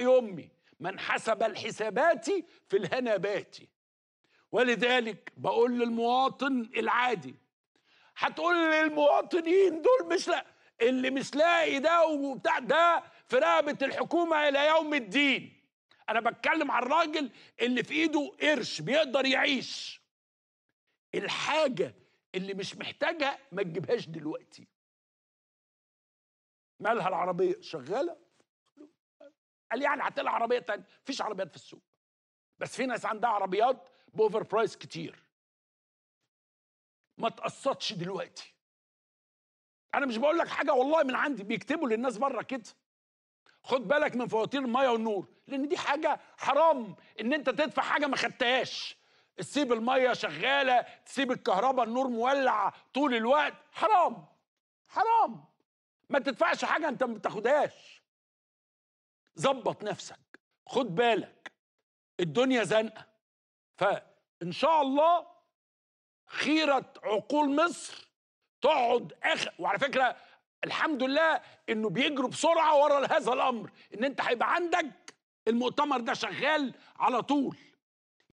يمي من حسب الحسابات في الهنبات ولذلك بقول للمواطن العادي هتقول للمواطنين دول مش لا اللي مش لاقي ده وبتاع ده في رقبه الحكومه الى يوم الدين انا بتكلم على الراجل اللي في ايده قرش بيقدر يعيش الحاجه اللي مش محتاجها ما تجيبهاش دلوقتي مالها العربيه شغاله قال يعني هتلاقي عربيه ثانيه مفيش عربيات في السوق بس في ناس عندها عربيات باوفر برايس كتير ما تقسطش دلوقتي انا مش بقول لك حاجه والله من عندي بيكتبوا للناس بره كده خد بالك من فواتير الميه والنور لان دي حاجه حرام ان انت تدفع حاجه ما خدتهاش تسيب الميه شغاله تسيب الكهرباء النور مولع طول الوقت حرام حرام ما تدفعش حاجه انت ما بتاخدهاش ظبط نفسك خد بالك الدنيا زنقه فان شاء الله خيره عقول مصر تقعد اخر وعلى فكره الحمد لله انه بيجروا بسرعه ورا هذا الامر ان انت هيبقى عندك المؤتمر ده شغال على طول